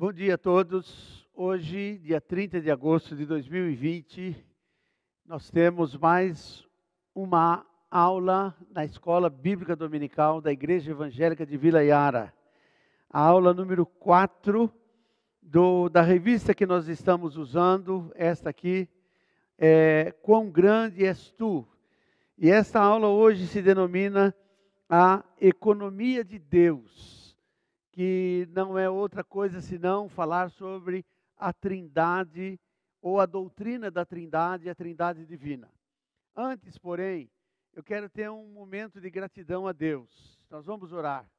Bom dia a todos. Hoje, dia 30 de agosto de 2020, nós temos mais uma aula na Escola Bíblica Dominical da Igreja Evangélica de Vila Yara. A aula número 4 do, da revista que nós estamos usando, esta aqui, é Quão Grande És Tu? E esta aula hoje se denomina A Economia de Deus que não é outra coisa senão falar sobre a Trindade ou a doutrina da Trindade, a Trindade divina. Antes, porém, eu quero ter um momento de gratidão a Deus. Nós vamos orar.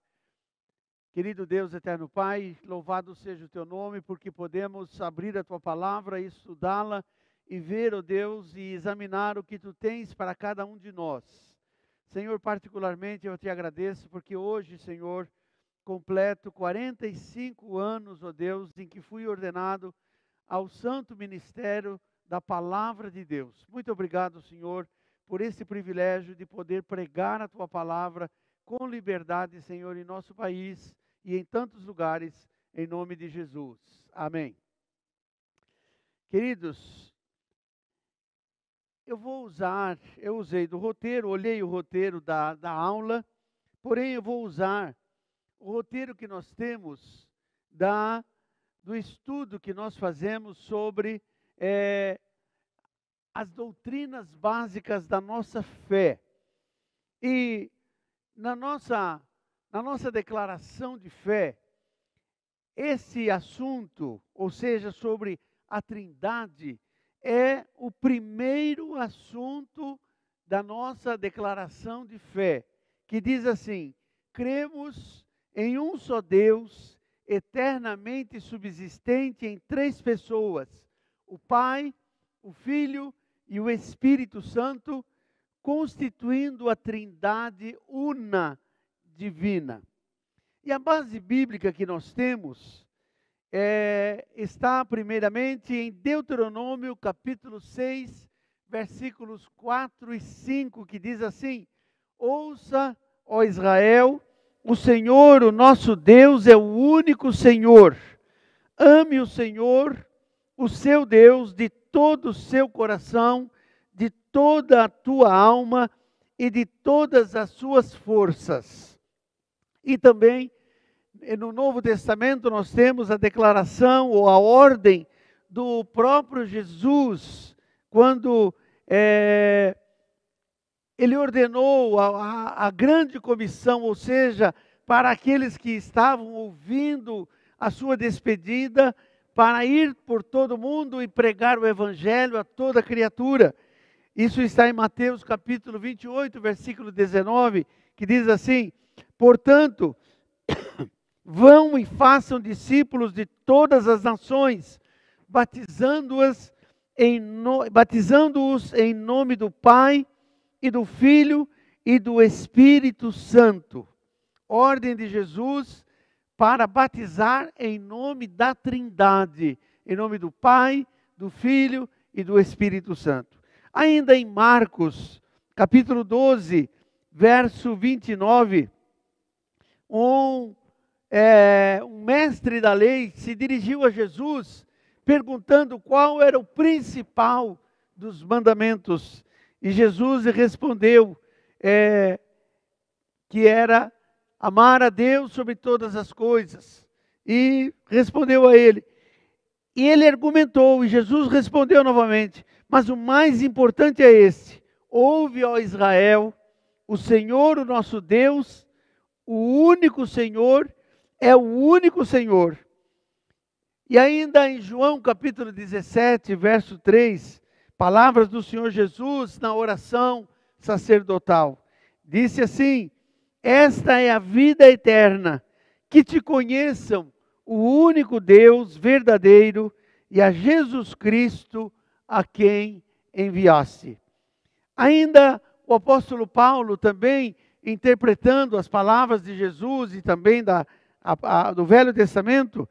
Querido Deus, eterno Pai, louvado seja o teu nome, porque podemos abrir a tua palavra e estudá-la e ver, o oh Deus, e examinar o que tu tens para cada um de nós. Senhor, particularmente eu te agradeço porque hoje, Senhor, completo 45 anos, ó oh Deus, em que fui ordenado ao santo ministério da palavra de Deus. Muito obrigado, Senhor, por esse privilégio de poder pregar a tua palavra com liberdade, Senhor, em nosso país e em tantos lugares, em nome de Jesus. Amém. Queridos, eu vou usar, eu usei do roteiro, olhei o roteiro da, da aula, porém eu vou usar o roteiro que nós temos da, do estudo que nós fazemos sobre é, as doutrinas básicas da nossa fé. E na nossa, na nossa declaração de fé, esse assunto, ou seja, sobre a Trindade, é o primeiro assunto da nossa declaração de fé, que diz assim: cremos em um só Deus, eternamente subsistente em três pessoas: o Pai, o Filho e o Espírito Santo, constituindo a Trindade una divina. E a base bíblica que nós temos é, está, primeiramente, em Deuteronômio, capítulo 6, versículos 4 e 5, que diz assim: Ouça, ó Israel, o Senhor, o nosso Deus, é o único Senhor. Ame o Senhor, o seu Deus, de todo o seu coração, de toda a tua alma e de todas as suas forças. E também, no Novo Testamento, nós temos a declaração ou a ordem do próprio Jesus, quando é, ele ordenou a, a, a grande comissão, ou seja, para aqueles que estavam ouvindo a sua despedida, para ir por todo mundo e pregar o evangelho a toda criatura. Isso está em Mateus capítulo 28, versículo 19, que diz assim: Portanto, vão e façam discípulos de todas as nações, batizando-os em, no, batizando em nome do Pai e do Filho e do Espírito Santo. Ordem de Jesus para batizar em nome da Trindade, em nome do Pai, do Filho e do Espírito Santo. Ainda em Marcos, capítulo 12, verso 29, um, é, um mestre da lei se dirigiu a Jesus perguntando qual era o principal dos mandamentos. E Jesus respondeu é, que era amar a Deus sobre todas as coisas. E respondeu a ele. E ele argumentou, e Jesus respondeu novamente. Mas o mais importante é este: ouve, ó Israel, o Senhor, o nosso Deus, o único Senhor, é o único Senhor. E ainda em João capítulo 17, verso 3, palavras do Senhor Jesus na oração sacerdotal. Disse assim: Esta é a vida eterna, que te conheçam o único Deus verdadeiro e a Jesus Cristo a quem enviaste. Ainda o apóstolo Paulo também interpretando as palavras de Jesus e também da, a, a, do Velho Testamento,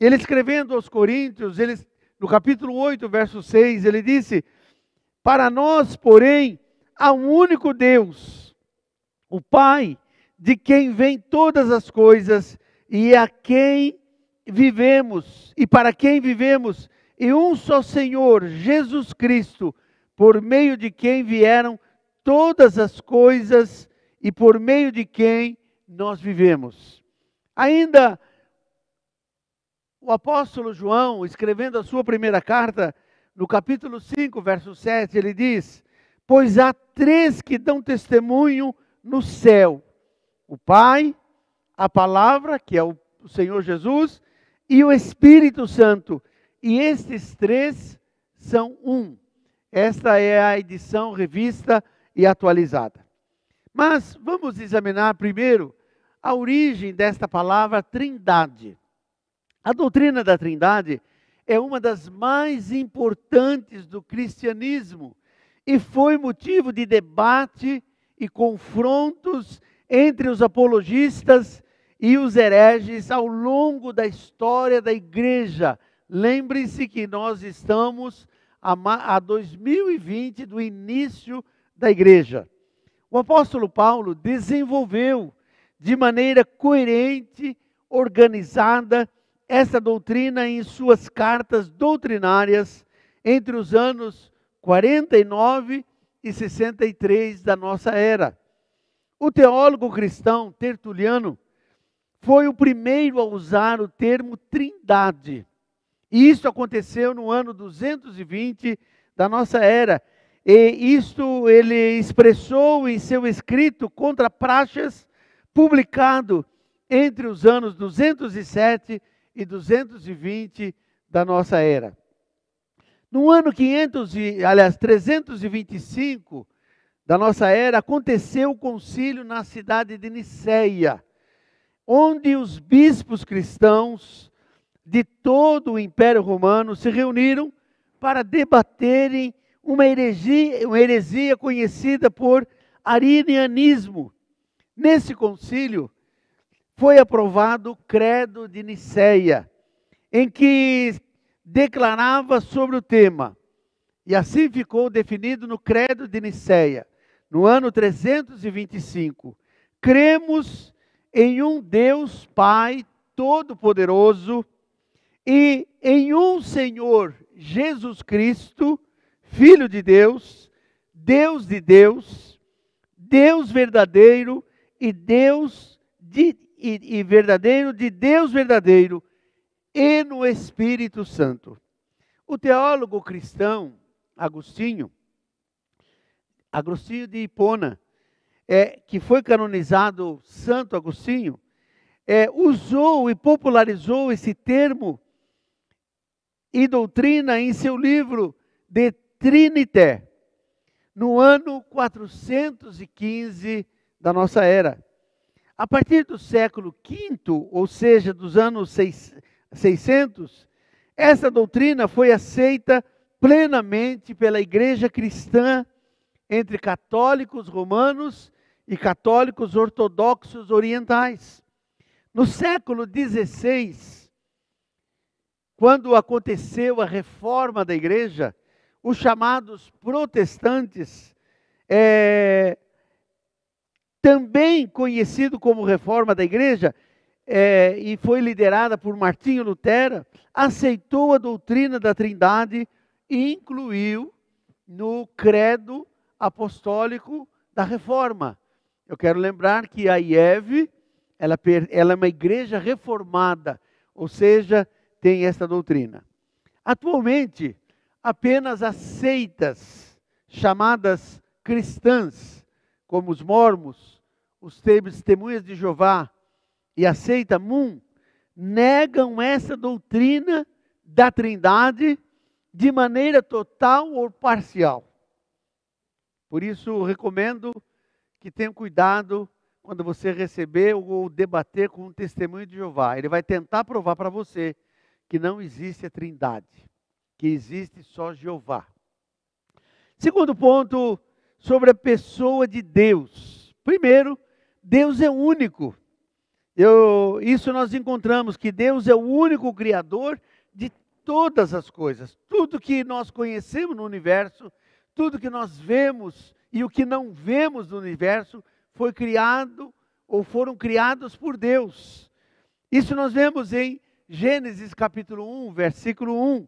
ele escrevendo aos Coríntios, ele no capítulo 8, verso 6, ele disse: Para nós, porém, há um único Deus, o Pai, de quem vêm todas as coisas e a quem vivemos e para quem vivemos, e um só Senhor, Jesus Cristo, por meio de quem vieram todas as coisas e por meio de quem nós vivemos. Ainda o apóstolo João, escrevendo a sua primeira carta, no capítulo 5, verso 7, ele diz: Pois há três que dão testemunho no céu: o Pai, a Palavra, que é o Senhor Jesus, e o Espírito Santo. E estes três são um. Esta é a edição revista e atualizada. Mas vamos examinar primeiro a origem desta palavra trindade. A doutrina da Trindade é uma das mais importantes do cristianismo e foi motivo de debate e confrontos entre os apologistas e os hereges ao longo da história da igreja. Lembre-se que nós estamos a 2020 do início da igreja. O apóstolo Paulo desenvolveu de maneira coerente, organizada essa doutrina em suas cartas doutrinárias entre os anos 49 e 63 da nossa era. O teólogo cristão Tertuliano foi o primeiro a usar o termo trindade. E isso aconteceu no ano 220 da nossa era. E isto ele expressou em seu escrito contra praxas, publicado entre os anos 207 e e 220 da nossa era. No ano 500 e, aliás, 325 da nossa era, aconteceu o concílio na cidade de Niceia, onde os bispos cristãos de todo o Império Romano se reuniram para debaterem uma heresia, uma heresia conhecida por arianismo. Nesse concílio, foi aprovado o Credo de Nicéia, em que declarava sobre o tema. E assim ficou definido no Credo de Nicéia, no ano 325. Cremos em um Deus Pai Todo-Poderoso e em um Senhor Jesus Cristo, Filho de Deus, Deus de Deus, Deus verdadeiro e Deus de e, e verdadeiro, de Deus verdadeiro e no Espírito Santo. O teólogo cristão Agostinho, Agostinho de Hipona, é, que foi canonizado Santo Agostinho, é, usou e popularizou esse termo e doutrina em seu livro De Trinité, no ano 415 da nossa era. A partir do século V, ou seja, dos anos 600, essa doutrina foi aceita plenamente pela igreja cristã entre católicos romanos e católicos ortodoxos orientais. No século XVI, quando aconteceu a reforma da igreja, os chamados protestantes é, também conhecido como Reforma da Igreja, é, e foi liderada por Martinho Lutero, aceitou a doutrina da Trindade e incluiu no credo apostólico da Reforma. Eu quero lembrar que a IEV, ela, ela é uma igreja reformada, ou seja, tem esta doutrina. Atualmente, apenas as seitas chamadas cristãs como os mormos, os testemunhas de Jeová e a seita Mun, negam essa doutrina da Trindade de maneira total ou parcial. Por isso, recomendo que tenha cuidado quando você receber ou debater com um testemunho de Jeová. Ele vai tentar provar para você que não existe a Trindade, que existe só Jeová. Segundo ponto, sobre a pessoa de Deus. Primeiro, Deus é único. Eu, isso nós encontramos que Deus é o único criador de todas as coisas. Tudo que nós conhecemos no universo, tudo que nós vemos e o que não vemos no universo foi criado ou foram criados por Deus. Isso nós vemos em Gênesis capítulo 1, versículo 1.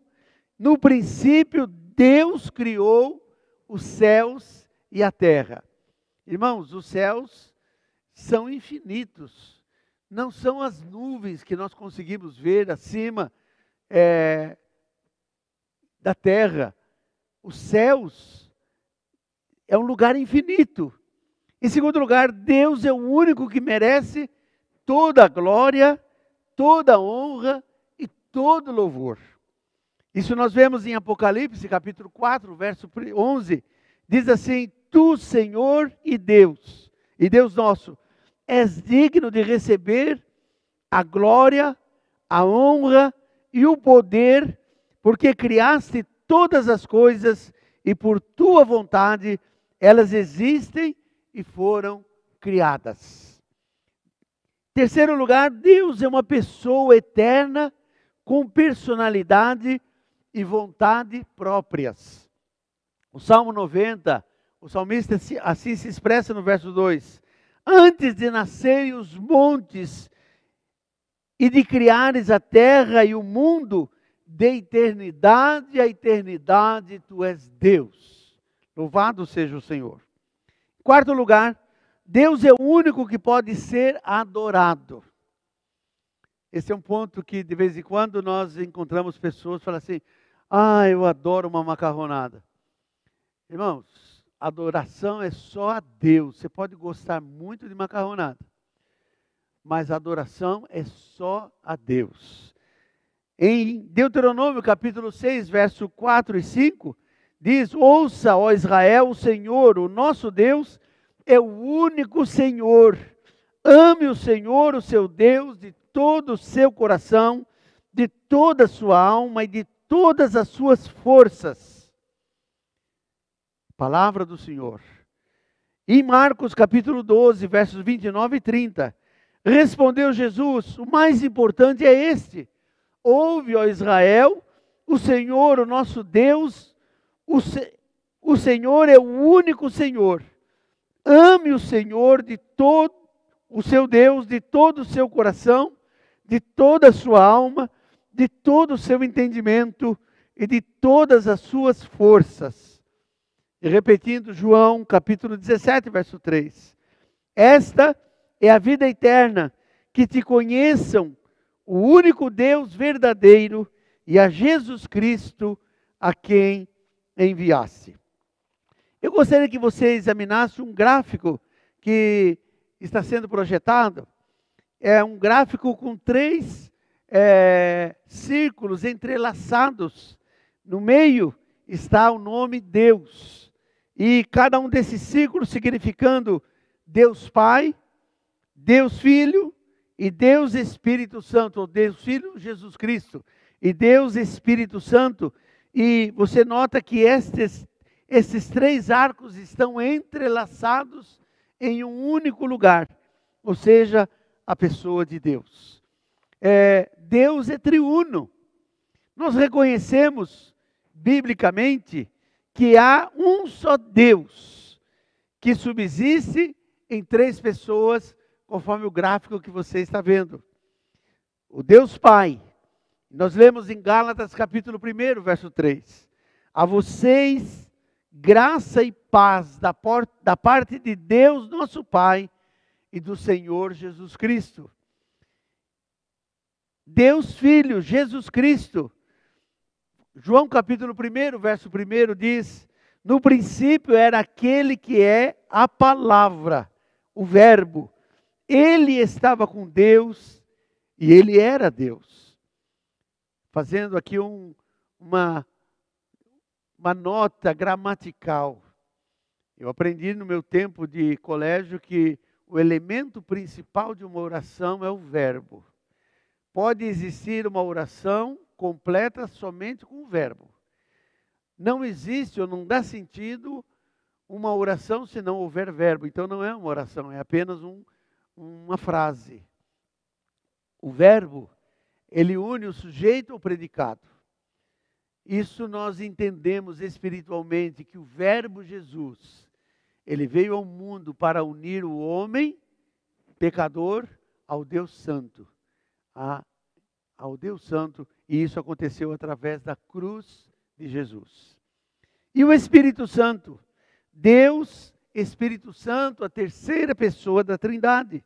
No princípio, Deus criou os céus e a terra. Irmãos, os céus são infinitos. Não são as nuvens que nós conseguimos ver acima é, da terra. Os céus é um lugar infinito. Em segundo lugar, Deus é o único que merece toda a glória, toda a honra e todo louvor. Isso nós vemos em Apocalipse, capítulo 4, verso 11. Diz assim: tu, Senhor e Deus, e Deus nosso, és digno de receber a glória, a honra e o poder, porque criaste todas as coisas e por tua vontade elas existem e foram criadas. Terceiro lugar, Deus é uma pessoa eterna com personalidade e vontade próprias. O Salmo 90 o salmista assim se expressa no verso 2: Antes de nascerem os montes e de criares a terra e o mundo, de eternidade a eternidade tu és Deus. Louvado seja o Senhor. Em quarto lugar, Deus é o único que pode ser adorado. Esse é um ponto que de vez em quando nós encontramos pessoas que falam assim: "Ah, eu adoro uma macarronada". Irmãos, Adoração é só a Deus. Você pode gostar muito de macarronada, mas adoração é só a Deus. Em Deuteronômio capítulo 6, verso 4 e 5, diz: Ouça, ó Israel, o Senhor, o nosso Deus, é o único Senhor. Ame o Senhor, o seu Deus, de todo o seu coração, de toda a sua alma e de todas as suas forças Palavra do Senhor. Em Marcos capítulo 12, versos 29 e 30, respondeu Jesus: O mais importante é este: Ouve, ó Israel, o Senhor, o nosso Deus, o, se, o Senhor é o único Senhor. Ame o Senhor de todo o seu Deus de todo o seu coração, de toda a sua alma, de todo o seu entendimento e de todas as suas forças e repetindo, João capítulo 17, verso 3. Esta é a vida eterna, que te conheçam, o único Deus verdadeiro e a Jesus Cristo a quem enviasse. Eu gostaria que você examinasse um gráfico que está sendo projetado. É um gráfico com três é, círculos entrelaçados. No meio está o nome Deus. E cada um desses ciclos significando Deus Pai, Deus Filho e Deus Espírito Santo, ou Deus Filho Jesus Cristo e Deus Espírito Santo. E você nota que estes, esses três arcos estão entrelaçados em um único lugar, ou seja, a pessoa de Deus. É, Deus é triuno. Nós reconhecemos biblicamente que há um só Deus, que subsiste em três pessoas, conforme o gráfico que você está vendo. O Deus Pai, nós lemos em Gálatas capítulo 1, verso 3. A vocês graça e paz da, da parte de Deus, nosso Pai, e do Senhor Jesus Cristo. Deus Filho, Jesus Cristo, João capítulo 1, verso 1 diz: No princípio era aquele que é a palavra, o Verbo. Ele estava com Deus e ele era Deus. Fazendo aqui um, uma, uma nota gramatical. Eu aprendi no meu tempo de colégio que o elemento principal de uma oração é o verbo. Pode existir uma oração completa somente com o verbo. Não existe ou não dá sentido uma oração se não houver verbo. Então não é uma oração, é apenas um, uma frase. O verbo, ele une o sujeito ao predicado. Isso nós entendemos espiritualmente que o verbo Jesus, ele veio ao mundo para unir o homem pecador ao Deus santo, a, ao Deus santo e isso aconteceu através da cruz de Jesus. E o Espírito Santo, Deus, Espírito Santo, a terceira pessoa da Trindade.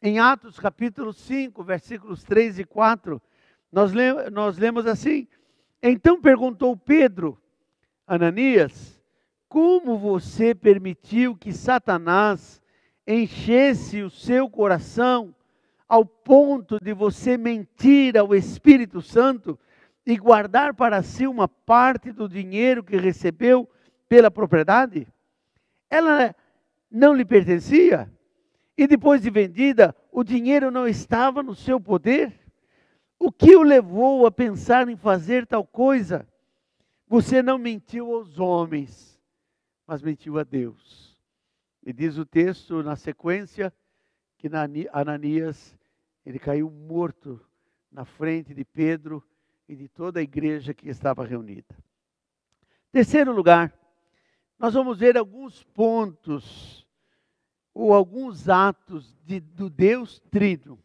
Em Atos capítulo 5, versículos 3 e 4, nós, le nós lemos assim: Então perguntou Pedro, Ananias, como você permitiu que Satanás enchesse o seu coração ao ponto de você mentir ao Espírito Santo e guardar para si uma parte do dinheiro que recebeu pela propriedade? Ela não lhe pertencia? E depois de vendida, o dinheiro não estava no seu poder? O que o levou a pensar em fazer tal coisa? Você não mentiu aos homens, mas mentiu a Deus. E diz o texto na sequência que Ananias ele caiu morto na frente de Pedro e de toda a igreja que estava reunida. Terceiro lugar, nós vamos ver alguns pontos ou alguns atos de, do Deus Trino.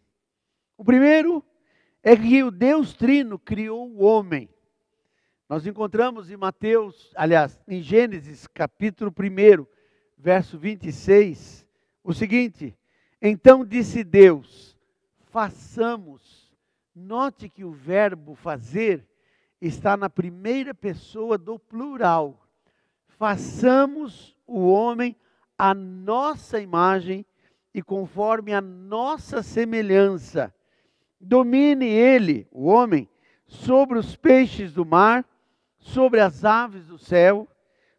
O primeiro é que o Deus Trino criou o homem. Nós encontramos em Mateus, aliás, em Gênesis, capítulo 1, verso 26, o seguinte: Então disse Deus: façamos. Note que o verbo fazer está na primeira pessoa do plural. Façamos o homem à nossa imagem e conforme a nossa semelhança. Domine ele, o homem, sobre os peixes do mar, sobre as aves do céu,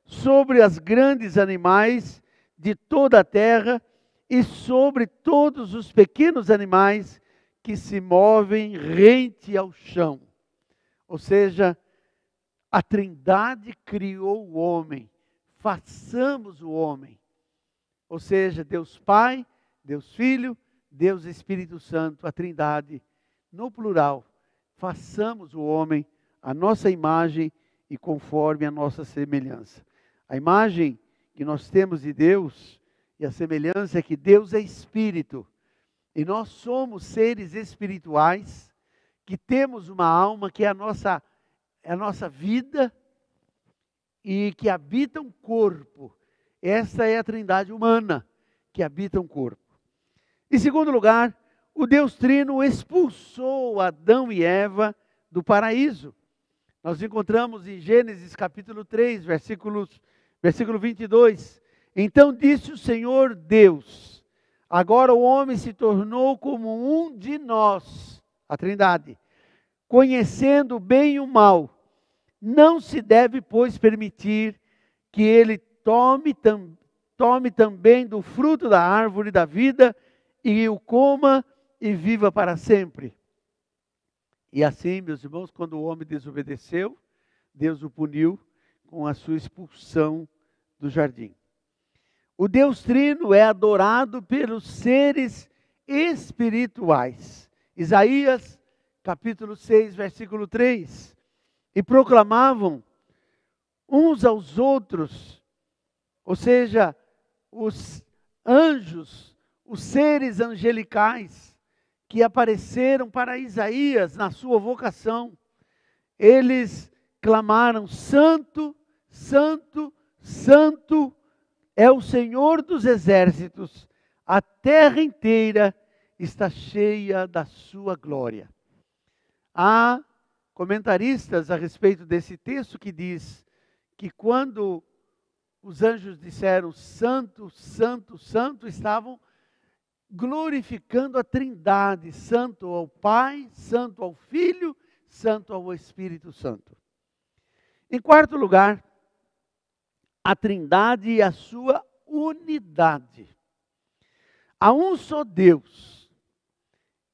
sobre as grandes animais de toda a terra e sobre todos os pequenos animais que se movem rente ao chão. Ou seja, a Trindade criou o homem, façamos o homem. Ou seja, Deus Pai, Deus Filho, Deus Espírito Santo, a Trindade, no plural, façamos o homem a nossa imagem e conforme a nossa semelhança. A imagem que nós temos de Deus e a semelhança é que Deus é Espírito. E nós somos seres espirituais que temos uma alma que é a nossa, é a nossa vida e que habita um corpo. Essa é a trindade humana que habita um corpo. Em segundo lugar, o Deus Trino expulsou Adão e Eva do paraíso. Nós encontramos em Gênesis capítulo 3, versículos, versículo 22. Então disse o Senhor Deus: Agora o homem se tornou como um de nós, a Trindade, conhecendo o bem e o mal. Não se deve, pois, permitir que ele tome, tam, tome também do fruto da árvore da vida e o coma e viva para sempre. E assim, meus irmãos, quando o homem desobedeceu, Deus o puniu com a sua expulsão do jardim. O Deus Trino é adorado pelos seres espirituais. Isaías, capítulo 6, versículo 3. E proclamavam uns aos outros, ou seja, os anjos, os seres angelicais que apareceram para Isaías na sua vocação. Eles clamaram: Santo, Santo, Santo é o Senhor dos exércitos, a terra inteira está cheia da sua glória. Há comentaristas a respeito desse texto que diz que quando os anjos disseram santo, santo, santo, estavam glorificando a Trindade, santo ao Pai, santo ao Filho, santo ao Espírito Santo. Em quarto lugar, a trindade e a sua unidade. Há um só Deus.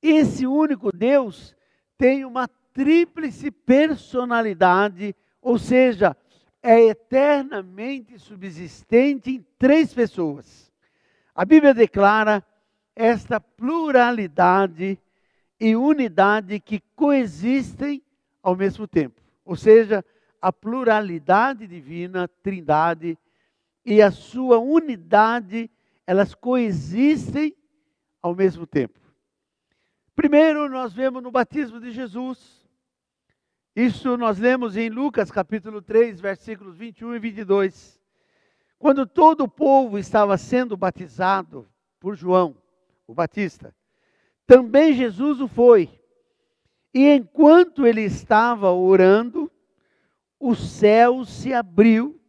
Esse único Deus tem uma tríplice personalidade, ou seja, é eternamente subsistente em três pessoas. A Bíblia declara esta pluralidade e unidade que coexistem ao mesmo tempo. Ou seja, a pluralidade divina, trindade, e a sua unidade, elas coexistem ao mesmo tempo. Primeiro, nós vemos no batismo de Jesus, isso nós lemos em Lucas capítulo 3, versículos 21 e 22. Quando todo o povo estava sendo batizado por João, o Batista, também Jesus o foi. E enquanto ele estava orando, o céu se abriu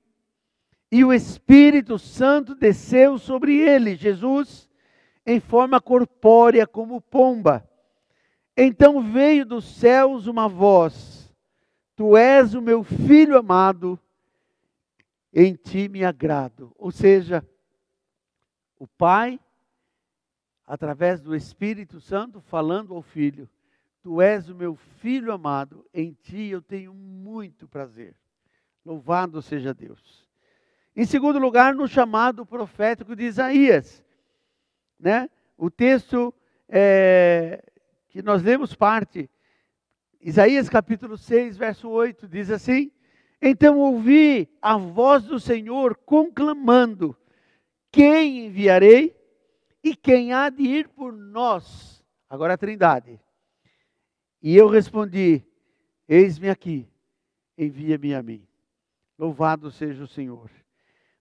e o Espírito Santo desceu sobre ele, Jesus, em forma corpórea como pomba. Então veio dos céus uma voz: Tu és o meu filho amado, em ti me agrado. Ou seja, o Pai, através do Espírito Santo, falando ao Filho, Tu és o meu filho amado, em ti eu tenho muito prazer. Louvado seja Deus. Em segundo lugar, no chamado profético de Isaías, né? O texto é, que nós lemos parte, Isaías capítulo 6, verso 8, diz assim: Então ouvi a voz do Senhor conclamando: Quem enviarei e quem há de ir por nós? Agora a Trindade. E eu respondi: Eis-me aqui, envia-me a mim. Louvado seja o Senhor.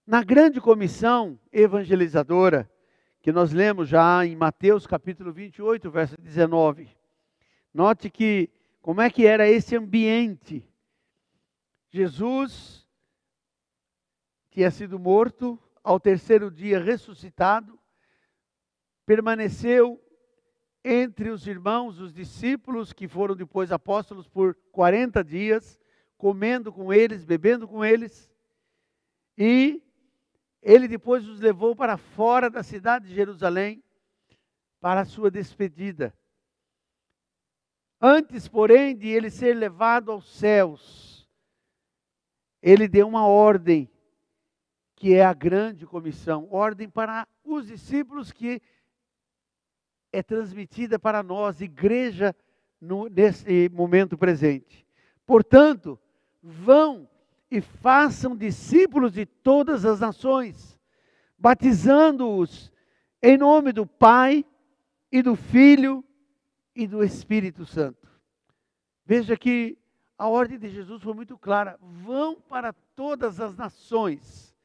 Na grande comissão evangelizadora, que nós lemos já em Mateus capítulo 28, verso 19, note que como é que era esse ambiente. Jesus tinha sido morto, ao terceiro dia ressuscitado, permaneceu entre os irmãos, os discípulos, que foram depois apóstolos por 40 dias, comendo com eles, bebendo com eles, e ele depois os levou para fora da cidade de Jerusalém para a sua despedida. Antes, porém, de ele ser levado aos céus, ele deu uma ordem, que é a grande comissão ordem para os discípulos que é transmitida para nós, igreja, no, nesse momento presente. Portanto, vão e façam discípulos de todas as nações, batizando-os em nome do Pai e do Filho e do Espírito Santo. Veja que a ordem de Jesus foi muito clara: vão para todas as nações.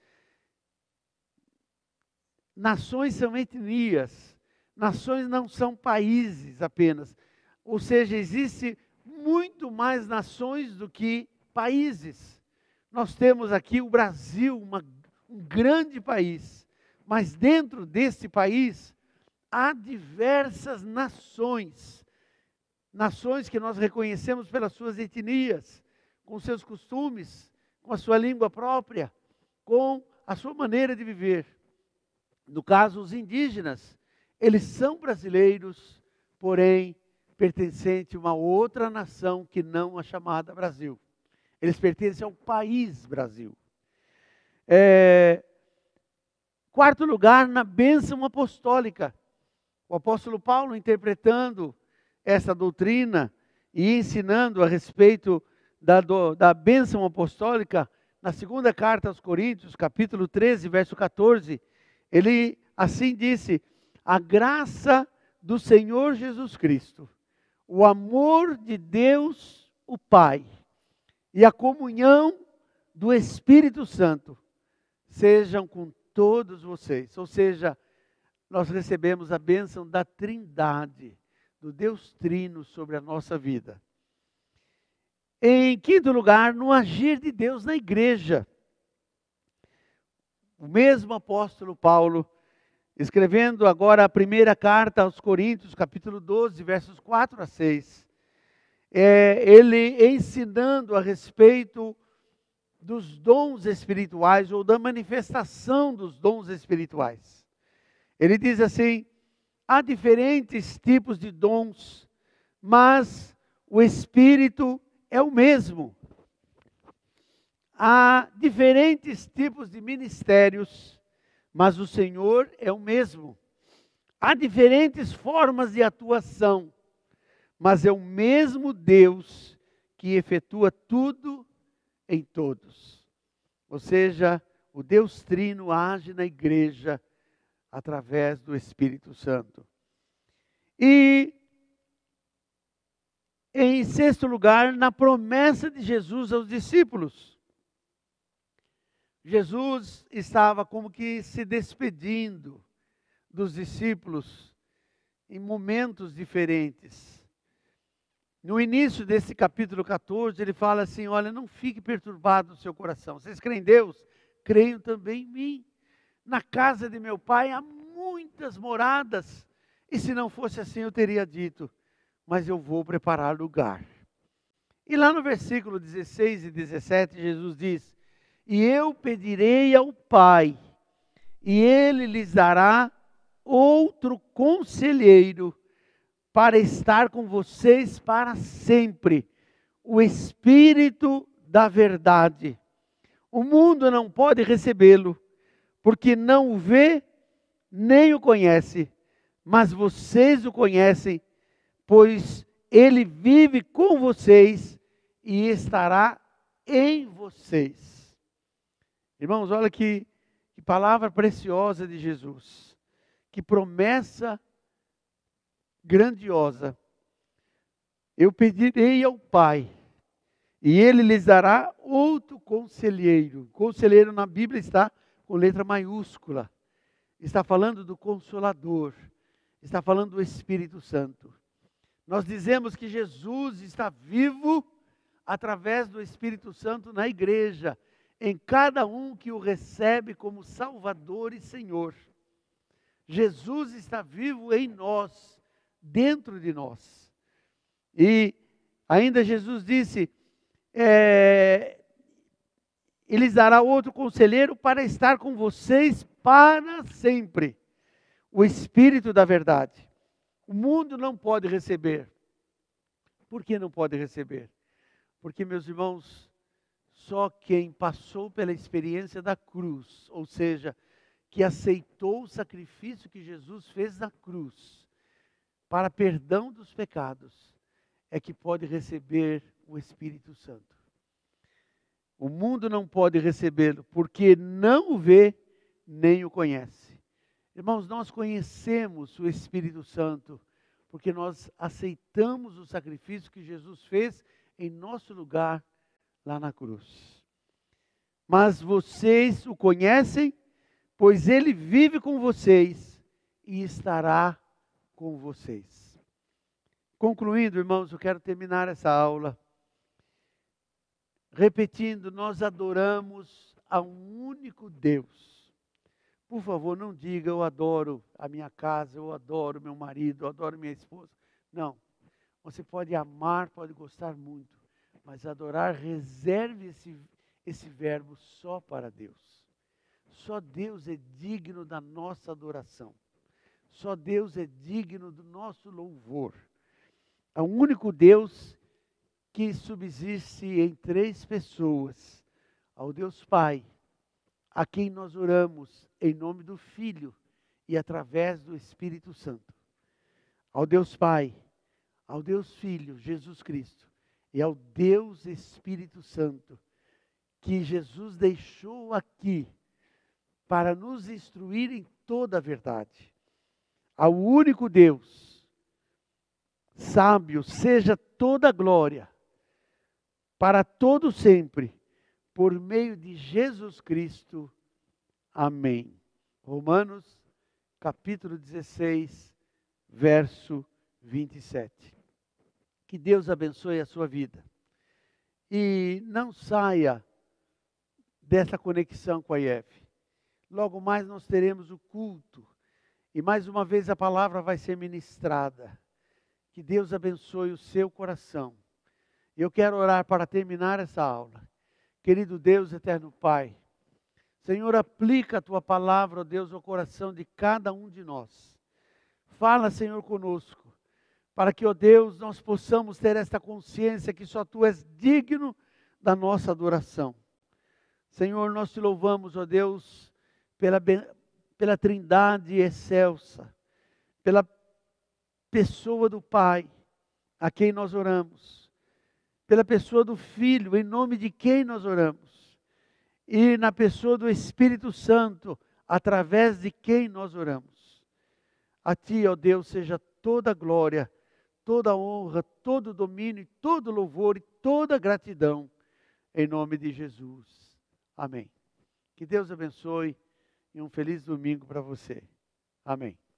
Nações são etnias, Nações não são países apenas. Ou seja, existe muito mais nações do que países. Nós temos aqui o Brasil, uma, um grande país, mas dentro desse país há diversas nações. Nações que nós reconhecemos pelas suas etnias, com seus costumes, com a sua língua própria, com a sua maneira de viver. No caso, os indígenas eles são brasileiros, porém pertencente a uma outra nação que não a chamada Brasil. Eles pertencem ao país Brasil. É... Quarto lugar, na bênção apostólica. O apóstolo Paulo, interpretando essa doutrina e ensinando a respeito da, do, da bênção apostólica, na segunda carta aos Coríntios, capítulo 13, verso 14, ele assim disse: a graça do Senhor Jesus Cristo, o amor de Deus, o Pai, e a comunhão do Espírito Santo sejam com todos vocês. Ou seja, nós recebemos a bênção da Trindade, do Deus Trino sobre a nossa vida. Em quinto lugar, no agir de Deus na igreja. O mesmo apóstolo Paulo escrevendo agora a primeira carta aos Coríntios, capítulo 12, versos 4 a 6, é, ele ensinando a respeito dos dons espirituais ou da manifestação dos dons espirituais. Ele diz assim: há diferentes tipos de dons, mas o Espírito é o mesmo. Há diferentes tipos de ministérios, mas o Senhor é o mesmo. Há diferentes formas de atuação, mas é o mesmo Deus que efetua tudo em todos. Ou seja, o Deus Trino age na igreja através do Espírito Santo. E, em sexto lugar, na promessa de Jesus aos discípulos. Jesus estava como que se despedindo dos discípulos em momentos diferentes. No início desse capítulo 14, ele fala assim: Olha, não fique perturbado no seu coração. Vocês creem em Deus? Creio também em mim. Na casa de meu pai há muitas moradas. E se não fosse assim, eu teria dito: Mas eu vou preparar lugar. E lá no versículo 16 e 17, Jesus diz: e eu pedirei ao Pai, e ele lhes dará outro conselheiro para estar com vocês para sempre o Espírito da Verdade. O mundo não pode recebê-lo, porque não o vê nem o conhece, mas vocês o conhecem, pois ele vive com vocês e estará em vocês. Irmãos, olha que, que palavra preciosa de Jesus. Que promessa grandiosa. Eu pedirei ao Pai, e ele lhes dará outro conselheiro. Conselheiro na Bíblia está com letra maiúscula. Está falando do Consolador, está falando do Espírito Santo. Nós dizemos que Jesus está vivo através do Espírito Santo na igreja em cada um que o recebe como Salvador e Senhor. Jesus está vivo em nós, dentro de nós. E ainda Jesus disse: é, Ele dará outro conselheiro para estar com vocês para sempre o Espírito da Verdade. O mundo não pode receber. Por que não pode receber? Porque, meus irmãos, só quem passou pela experiência da cruz, ou seja, que aceitou o sacrifício que Jesus fez na cruz para perdão dos pecados, é que pode receber o Espírito Santo. O mundo não pode recebê-lo porque não o vê nem o conhece. Irmãos, nós conhecemos o Espírito Santo porque nós aceitamos o sacrifício que Jesus fez em nosso lugar lá na cruz. Mas vocês o conhecem, pois ele vive com vocês e estará com vocês. Concluindo, irmãos, eu quero terminar essa aula repetindo: nós adoramos a um único Deus. Por favor, não diga eu adoro a minha casa, eu adoro meu marido, eu adoro minha esposa. Não. Você pode amar, pode gostar muito. Mas adorar, reserve esse, esse verbo só para Deus. Só Deus é digno da nossa adoração. Só Deus é digno do nosso louvor. É o único Deus que subsiste em três pessoas: ao Deus Pai, a quem nós oramos em nome do Filho e através do Espírito Santo. Ao Deus Pai, ao Deus Filho, Jesus Cristo, e ao é Deus Espírito Santo, que Jesus deixou aqui para nos instruir em toda a verdade. Ao único Deus, sábio, seja toda a glória, para todo sempre, por meio de Jesus Cristo. Amém. Romanos capítulo 16, verso 27. Que Deus abençoe a sua vida. E não saia dessa conexão com a IEF. Logo mais nós teremos o culto. E mais uma vez a palavra vai ser ministrada. Que Deus abençoe o seu coração. Eu quero orar para terminar essa aula. Querido Deus, eterno Pai, Senhor, aplica a tua palavra, ó Deus, ao coração de cada um de nós. Fala, Senhor, conosco para que, ó Deus, nós possamos ter esta consciência que só Tu és digno da nossa adoração. Senhor, nós te louvamos, ó Deus, pela, pela trindade excelsa, pela pessoa do Pai, a quem nós oramos, pela pessoa do Filho, em nome de quem nós oramos, e na pessoa do Espírito Santo, através de quem nós oramos. A Ti, ó Deus, seja toda a glória toda honra, todo domínio, todo louvor e toda gratidão, em nome de Jesus. Amém. Que Deus abençoe e um feliz domingo para você. Amém.